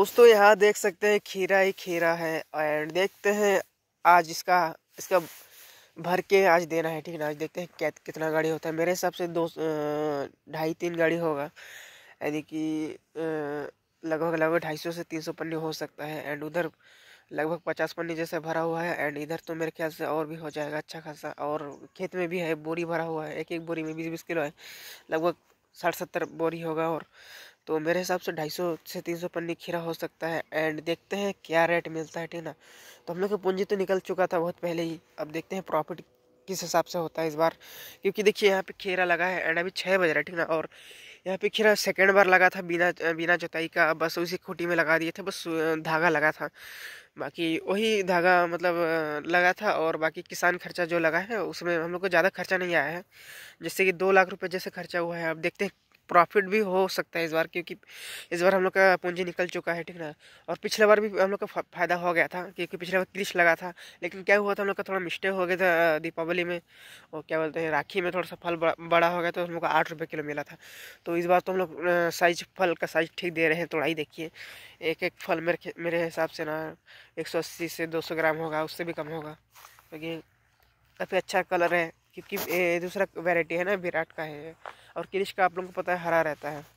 दोस्तों यहाँ देख सकते हैं खीरा ही खीरा है एंड देखते हैं आज इसका इसका भर के आज देना है ठीक है आज देखते हैं कैत कितना गाड़ी होता है मेरे हिसाब से दो ढाई तीन गाड़ी होगा यानी कि लगभग लगभग ढाई सौ से तीन सौ पन्नी हो सकता है एंड उधर लगभग पचास पन्नी जैसे भरा हुआ है एंड इधर तो मेरे ख्याल से और भी हो जाएगा अच्छा खासा और खेत में भी है बोरी भरा हुआ है एक एक बोरी में बीस बीस किलो है लगभग साठ सत्तर बोरी होगा और तो मेरे हिसाब से ढाई सौ से तीन सौ पन्नी खीरा हो सकता है एंड देखते हैं क्या रेट मिलता है ठीक ना तो हम लोग का पूंजी तो निकल चुका था बहुत पहले ही अब देखते हैं प्रॉफिट किस हिसाब से होता है इस बार क्योंकि देखिए यहाँ पे खीरा लगा है एंड अभी छः बज रहा है ठीक ना और यहाँ पे खीरा सेकेंड बार लगा था बिना बिना जुताई का बस उसी खूटी में लगा दिए थे बस धागा लगा था बाकी वही धागा मतलब लगा था और बाकी किसान खर्चा जो लगा है उसमें हम लोग को ज़्यादा खर्चा नहीं आया है जैसे कि दो लाख रुपये जैसे खर्चा हुआ है अब देखते हैं प्रॉफिट भी हो सकता है इस बार क्योंकि इस बार हम लोग का पूंजी निकल चुका है ठीक ना और पिछले बार भी हम लोग का फायदा हो गया था क्योंकि पिछले बार क्लिच लगा था लेकिन क्या हुआ था हम लोग का थोड़ा मिस्टेक हो गया था दीपावली में और क्या बोलते हैं राखी में थोड़ा सा फल बड़ा हो गया तो हम लोग को आठ रुपये किलो मिला था तो इस बार तो हम लोग साइज फल का साइज ठीक दे रहे हैं थोड़ा ही देखिए एक एक फल मेरे मेरे हिसाब से ना एक सौ अस्सी से दो सौ ग्राम होगा उससे भी कम होगा क्योंकि काफ़ी अच्छा कलर है क्योंकि दूसरा वैरायटी है ना विराट का है और क्रिश का आप लोगों को पता है हरा रहता है